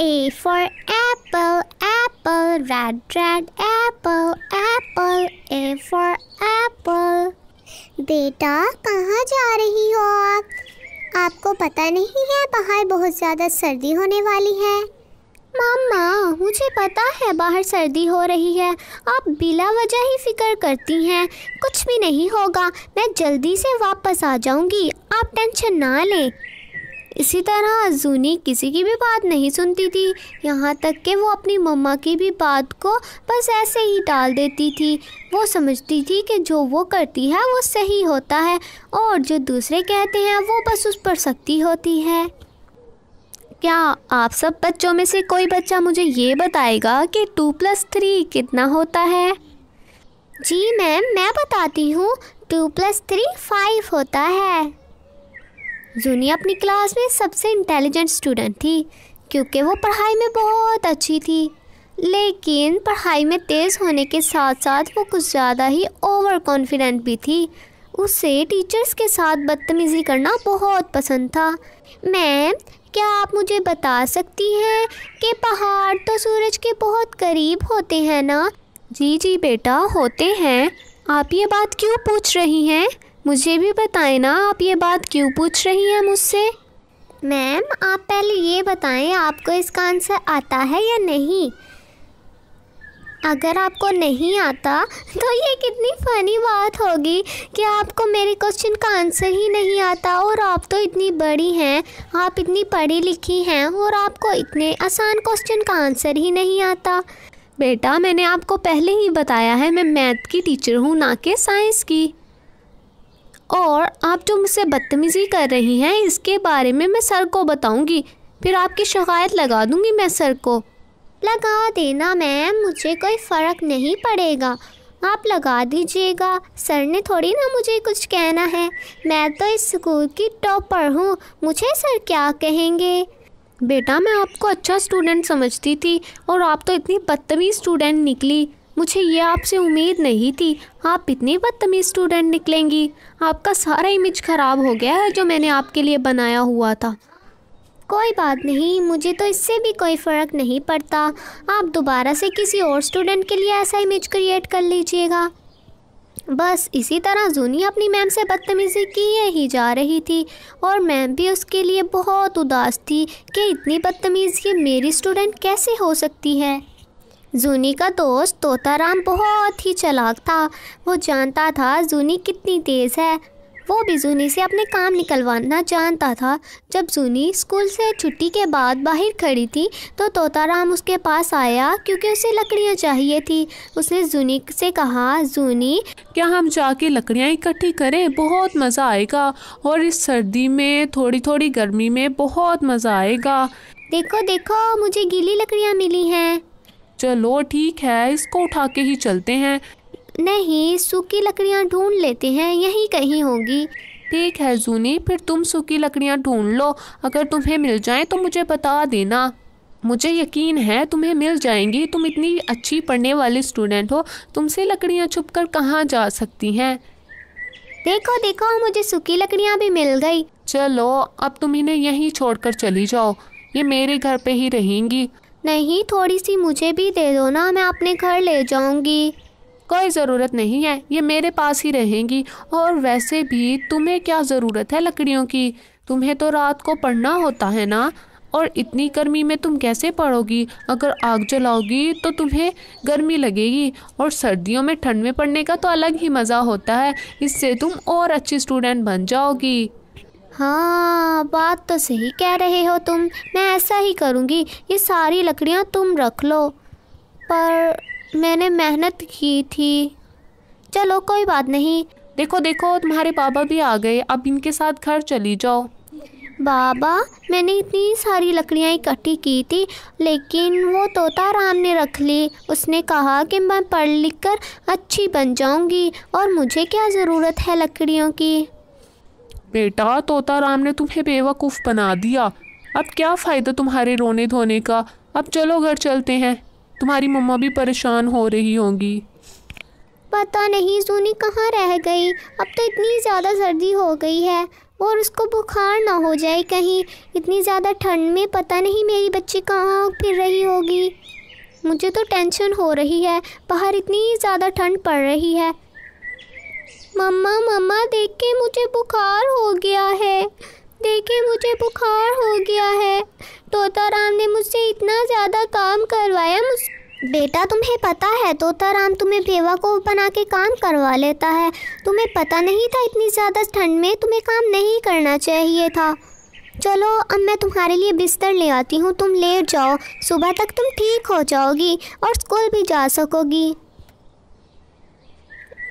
A for apple, apple, red, red apple, apple, A for apple. बेटा कहाँ जा रही हो आप आपको पता नहीं है बाहर बहुत ज़्यादा सर्दी होने वाली है मामा मुझे पता है बाहर सर्दी हो रही है आप बिला वजह ही फिक्र करती हैं कुछ भी नहीं होगा मैं जल्दी से वापस आ जाऊंगी आप टेंशन ना लें इसी तरह जूनी किसी की भी बात नहीं सुनती थी यहाँ तक कि वो अपनी मम्मा की भी बात को बस ऐसे ही टाल देती थी वो समझती थी कि जो वो करती है वो सही होता है और जो दूसरे कहते हैं वो बस उस पर सख्ती होती है क्या आप सब बच्चों में से कोई बच्चा मुझे ये बताएगा कि टू प्लस थ्री कितना होता है जी मैम मैं बताती हूँ टू प्लस थ्री फाइव होता है जूनिया अपनी क्लास में सबसे इंटेलिजेंट स्टूडेंट थी क्योंकि वो पढ़ाई में बहुत अच्छी थी लेकिन पढ़ाई में तेज़ होने के साथ साथ वो कुछ ज़्यादा ही ओवर कॉन्फिडेंट भी थी उसे टीचर्स के साथ बदतमीज़ी करना बहुत पसंद था मैम क्या आप मुझे बता सकती हैं कि पहाड़ तो सूरज के बहुत करीब होते हैं ना जी जी बेटा होते हैं आप ये बात क्यों पूछ रही हैं मुझे भी बताएं ना आप ये बात क्यों पूछ रही हैं मुझसे मैम आप पहले ये बताएं आपको इसका आंसर आता है या नहीं अगर आपको नहीं आता तो ये कितनी फ़नी बात होगी कि आपको मेरे क्वेश्चन का आंसर ही नहीं आता और आप तो इतनी बड़ी हैं आप इतनी पढ़ी लिखी हैं और आपको इतने आसान क्वेश्चन का आंसर ही नहीं आता बेटा मैंने आपको पहले ही बताया है मैं मैथ की टीचर हूँ ना कि साइंस की और आप जो मुझसे बदतमीज़ी कर रही हैं इसके बारे में मैं सर को बताऊंगी फिर आपकी शिकायत लगा दूंगी मैं सर को लगा देना मैम मुझे कोई फ़र्क नहीं पड़ेगा आप लगा दीजिएगा सर ने थोड़ी ना मुझे कुछ कहना है मैं तो इस स्कूल की टॉपर हूँ मुझे सर क्या कहेंगे बेटा मैं आपको अच्छा स्टूडेंट समझती थी और आप तो इतनी बदतमीज़ स्टूडेंट निकली मुझे ये आपसे उम्मीद नहीं थी आप इतनी बदतमीज़ स्टूडेंट निकलेंगी आपका सारा इमेज ख़राब हो गया है जो मैंने आपके लिए बनाया हुआ था कोई बात नहीं मुझे तो इससे भी कोई फ़र्क नहीं पड़ता आप दोबारा से किसी और स्टूडेंट के लिए ऐसा इमेज क्रिएट कर लीजिएगा बस इसी तरह जूनी अपनी मैम से बदतमीज़ी किए ही जा रही थी और मैम भी उसके लिए बहुत उदास थी कि इतनी बदतमीज़ी मेरी स्टूडेंट कैसे हो सकती है जूनी का दोस्त तोताराम बहुत ही चलाक था वो जानता था जूनी कितनी तेज़ है वो भी जूनी से अपने काम निकलवाना जानता था जब जूनी स्कूल से छुट्टी के बाद बाहर खड़ी थी तो तोताराम उसके पास आया क्योंकि उसे लकड़ियाँ चाहिए थी उसने जूनी से कहा जूनी क्या हम जाके लकड़ियाँ इकट्ठी करें बहुत मज़ा आएगा और इस सर्दी में थोड़ी थोड़ी गर्मी में बहुत मज़ा आएगा देखो देखो मुझे गीली लकड़ियाँ मिली हैं चलो ठीक है इसको उठा के ही चलते हैं नहीं सूखी लकड़ियाँ ढूंढ लेते हैं यही कहीं होगी ठीक है जूनी फिर तुम सूखी लकड़ियाँ ढूंढ लो अगर तुम्हें मिल जाए तो मुझे बता देना मुझे यकीन है तुम्हें मिल जाएंगी तुम इतनी अच्छी पढ़ने वाली स्टूडेंट हो तुमसे लकड़ियाँ छुप कर कहाँ जा सकती हैं देखो देखो मुझे सूखी लकड़ियाँ भी मिल गई चलो अब तुम इन्हें यहीं छोड़कर चली जाओ ये मेरे घर पे ही रहेंगी नहीं थोड़ी सी मुझे भी दे दो ना मैं अपने घर ले जाऊंगी कोई ज़रूरत नहीं है ये मेरे पास ही रहेंगी और वैसे भी तुम्हें क्या ज़रूरत है लकड़ियों की तुम्हें तो रात को पढ़ना होता है ना और इतनी गर्मी में तुम कैसे पढ़ोगी अगर आग जलाओगी तो तुम्हें गर्मी लगेगी और सर्दियों में ठंड में पढ़ने का तो अलग ही मज़ा होता है इससे तुम और अच्छी स्टूडेंट बन जाओगी हाँ बात तो सही कह रहे हो तुम मैं ऐसा ही करूँगी ये सारी लकड़ियाँ तुम रख लो पर मैंने मेहनत की थी चलो कोई बात नहीं देखो देखो तुम्हारे बाबा भी आ गए अब इनके साथ घर चली जाओ बाबा मैंने इतनी सारी लकड़ियाँ इकट्ठी की थी लेकिन वो तोता राम ने रख ली उसने कहा कि मैं पढ़ लिख कर अच्छी बन जाऊँगी और मुझे क्या ज़रूरत है लकड़ियों की बेटा तोता राम ने तुम्हें बेवकूफ़ बना दिया अब क्या फ़ायदा तुम्हारे रोने धोने का अब चलो घर चलते हैं तुम्हारी मम्मा भी परेशान हो रही होंगी पता नहीं सुनी कहाँ रह गई अब तो इतनी ज़्यादा सर्दी हो गई है और उसको बुखार ना हो जाए कहीं इतनी ज़्यादा ठंड में पता नहीं मेरी बच्ची कहाँ फिर रही होगी मुझे तो टेंशन हो रही है बाहर इतनी ज़्यादा ठंड पड़ रही है मम्मा मम्मा देखे मुझे बुखार हो गया है देखे मुझे बुखार हो गया है तोता राम ने मुझसे इतना ज़्यादा काम करवाया मुझ बेटा तुम्हें पता है तोता राम तुम्हें बेवा को बना के काम करवा लेता है तुम्हें पता नहीं था इतनी ज़्यादा ठंड में तुम्हें काम नहीं करना चाहिए था चलो अब मैं तुम्हारे लिए बिस्तर ले आती हूँ तुम लेट जाओ सुबह तक तुम ठीक हो जाओगी और स्कूल भी जा सकोगी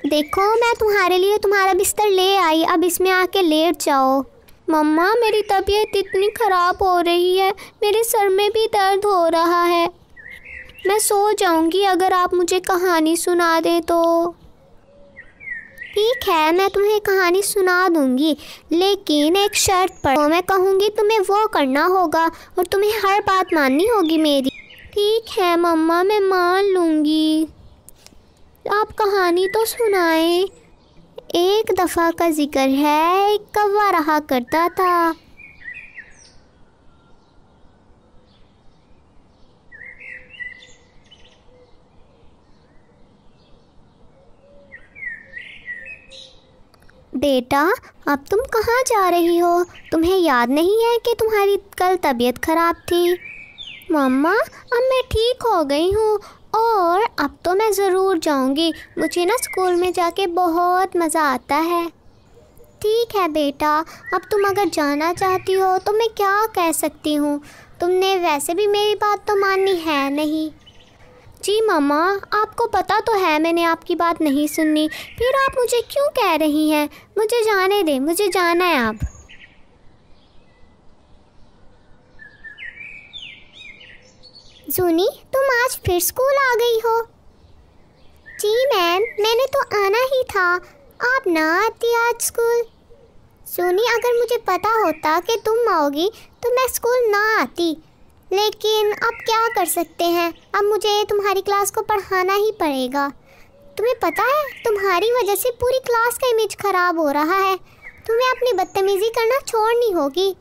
देखो मैं तुम्हारे लिए तुम्हारा बिस्तर ले आई अब इसमें आके लेट जाओ मम्मा मेरी तबीयत इतनी ख़राब हो रही है मेरे सर में भी दर्द हो रहा है मैं सो जाऊंगी अगर आप मुझे कहानी सुना दें तो ठीक है मैं तुम्हें कहानी सुना दूंगी लेकिन एक शर्त पर तो मैं कहूँगी तुम्हें वो करना होगा और तुम्हें हर बात माननी होगी मेरी ठीक है मम्मा मैं मान लूँगी आप कहानी तो सुनाएं एक दफ़ा का जिक्र है एक कौवा रहा करता था बेटा अब तुम कहाँ जा रही हो तुम्हें याद नहीं है कि तुम्हारी कल तबीयत ख़राब थी मम्मा अब मैं ठीक हो गई हूँ और अब तो मैं ज़रूर जाऊंगी मुझे ना स्कूल में जाके बहुत मज़ा आता है ठीक है बेटा अब तुम अगर जाना चाहती हो तो मैं क्या कह सकती हूँ तुमने वैसे भी मेरी बात तो माननी है नहीं जी मामा आपको पता तो है मैंने आपकी बात नहीं सुननी फिर आप मुझे क्यों कह रही हैं मुझे जाने दें मुझे जाना है आप जूनी तुम आज फिर स्कूल आ गई हो जी मैम मैंने तो आना ही था आप ना आती आज स्कूल जूनी अगर मुझे पता होता कि तुम आओगी तो मैं स्कूल ना आती लेकिन अब क्या कर सकते हैं अब मुझे तुम्हारी क्लास को पढ़ाना ही पड़ेगा तुम्हें पता है तुम्हारी वजह से पूरी क्लास का इमेज ख़राब हो रहा है तुम्हें अपनी बदतमीज़ी करना छोड़नी होगी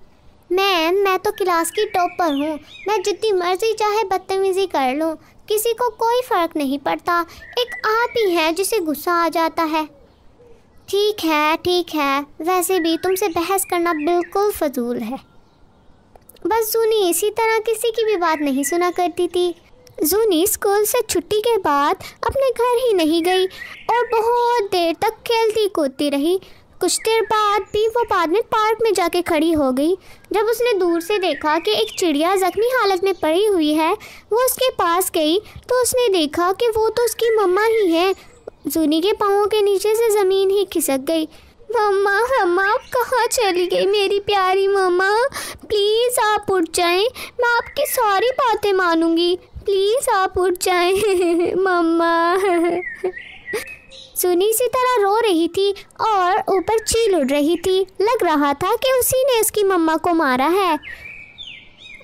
मैम मैं तो क्लास की टॉपर हूँ मैं जितनी मर्जी चाहे बदतमीज़ी कर लूँ किसी को कोई फ़र्क नहीं पड़ता एक आप ही हैं जिसे गुस्सा आ जाता है ठीक है ठीक है वैसे भी तुमसे बहस करना बिल्कुल फजूल है बस जूनी इसी तरह किसी की भी बात नहीं सुना करती थी जूनी स्कूल से छुट्टी के बाद अपने घर ही नहीं गई और बहुत देर तक खेलती कूदती रही कुछ देर बाद भी वो बाद में पार्क में जाके खड़ी हो गई जब उसने दूर से देखा कि एक चिड़िया ज़ख्मी हालत में पड़ी हुई है वो उसके पास गई तो उसने देखा कि वो तो उसकी मम्मा ही है जूनी के पाँव के नीचे से ज़मीन ही खिसक गई मम्मा मम्मा आप कहाँ चली गई मेरी प्यारी मम्मा प्लीज़ आप उठ जाएं मैं आपकी सारी बातें मानूंगी प्लीज़ आप उठ जाएं मम्मा सुनी इसी तरह रो रही थी और ऊपर चील उड़ रही थी लग रहा था कि उसी ने उसकी मम्मा को मारा है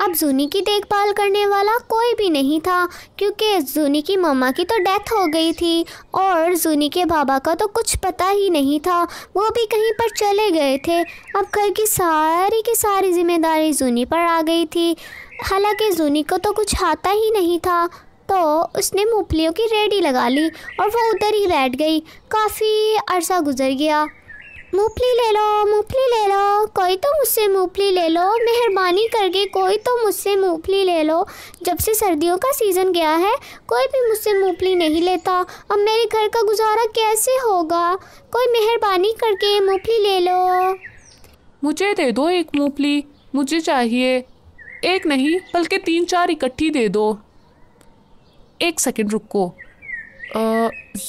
अब जूनी की देखभाल करने वाला कोई भी नहीं था क्योंकि जूनी की मम्मा की तो डेथ हो गई थी और जूनी के बाबा का तो कुछ पता ही नहीं था वो भी कहीं पर चले गए थे अब घर की सारी की सारी जिम्मेदारी जूनी पर आ गई थी हालांकि जूनी को तो कुछ आता ही नहीं था तो उसने मूंगफलियों की रेडी लगा ली और वो उधर ही बैठ गई काफ़ी अरसा गुजर गया मूंगफली ले लो मूंगफली ले लो कोई तो मुझसे मूंगफली ले लो मेहरबानी करके कोई तो मुझसे मूंगफली ले लो जब से सर्दियों का सीज़न गया है कोई भी मुझसे मूंगफली नहीं लेता अब मेरे घर का गुजारा कैसे होगा कोई मेहरबानी करके मूंगफली ले लो मुझे दे दो एक मूंगफली मुझे चाहिए एक नहीं बल्कि तीन चार इकट्ठी दे दो एक सेकंड रुको आ,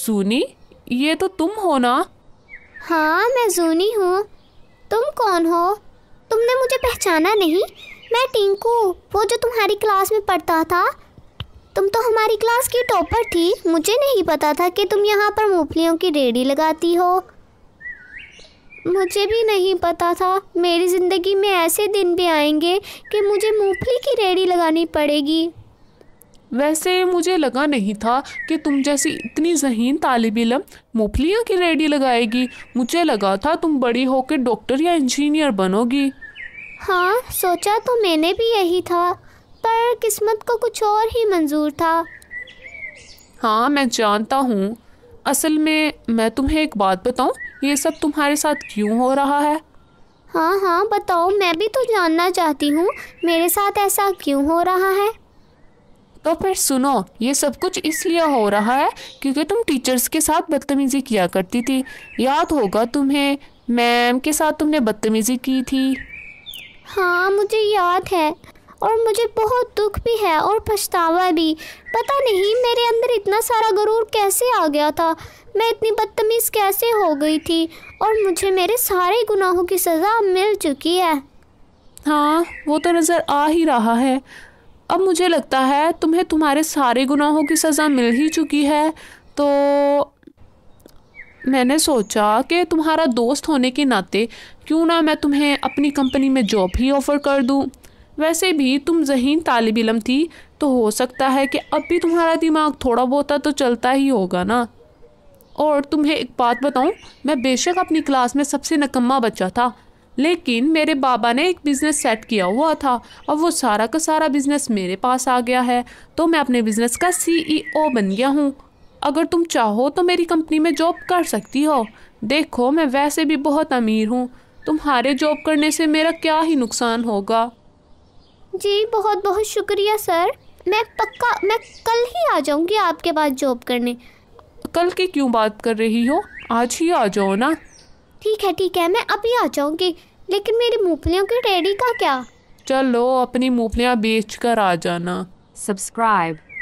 जूनी ये तो तुम हो ना हाँ मैं जूनी हूँ तुम कौन हो तुमने मुझे पहचाना नहीं मैं टिंकू वो जो तुम्हारी क्लास में पढ़ता था तुम तो हमारी क्लास की टॉपर थी मुझे नहीं पता था कि तुम यहाँ पर मूंगफलियों की रेडी लगाती हो मुझे भी नहीं पता था मेरी ज़िंदगी में ऐसे दिन भी आएंगे कि मुझे मूंगफली की रेडी लगानी पड़ेगी वैसे मुझे लगा नहीं था कि तुम जैसी इतनी जहीन तालब इलम मुफलियाँ की रेडी लगाएगी मुझे लगा था तुम बड़ी होकर डॉक्टर या इंजीनियर बनोगी हाँ सोचा तो मैंने भी यही था पर किस्मत को कुछ और ही मंजूर था हाँ मैं जानता हूँ असल में मैं तुम्हें एक बात बताऊँ ये सब तुम्हारे साथ क्यों हो रहा है हाँ हाँ बताओ मैं भी तो जानना चाहती हूँ मेरे साथ ऐसा क्यों हो रहा है तो फिर सुनो ये सब कुछ इसलिए हो रहा है क्योंकि तुम टीचर्स के साथ बदतमीज़ी किया करती थी याद होगा तुम्हें मैम के साथ तुमने बदतमीज़ी की थी हाँ मुझे याद है और मुझे बहुत दुख भी है और पछतावा भी पता नहीं मेरे अंदर इतना सारा गरूर कैसे आ गया था मैं इतनी बदतमीज़ कैसे हो गई थी और मुझे मेरे सारे गुनाहों की सज़ा मिल चुकी है हाँ वो तो नज़र आ ही रहा है अब मुझे लगता है तुम्हें तुम्हारे सारे गुनाहों की सज़ा मिल ही चुकी है तो मैंने सोचा कि तुम्हारा दोस्त होने के नाते क्यों ना मैं तुम्हें अपनी कंपनी में जॉब ही ऑफ़र कर दूँ वैसे भी तुम जहीन तालब इलम थी तो हो सकता है कि अब भी तुम्हारा दिमाग थोड़ा बहुत तो चलता ही होगा ना और तुम्हें एक बात बताऊं मैं बेशक अपनी क्लास में सबसे नकम्मा बच्चा था लेकिन मेरे बाबा ने एक बिज़नेस सेट किया हुआ था अब वो सारा का सारा बिज़नेस मेरे पास आ गया है तो मैं अपने बिज़नेस का सीईओ e बन गया हूँ अगर तुम चाहो तो मेरी कंपनी में जॉब कर सकती हो देखो मैं वैसे भी बहुत अमीर हूँ तुम्हारे जॉब करने से मेरा क्या ही नुकसान होगा जी बहुत बहुत शुक्रिया सर मैं पक्का मैं कल ही आ जाऊँगी आपके पास जॉब करने कल की क्यों बात कर रही हो आज ही आ जाओ ना ठीक है ठीक है मैं अभी आ जाऊँगी लेकिन मेरी मूंगफलियों की रेडी का क्या चलो अपनी मूंगफलियाँ बेच कर आ जाना सब्सक्राइब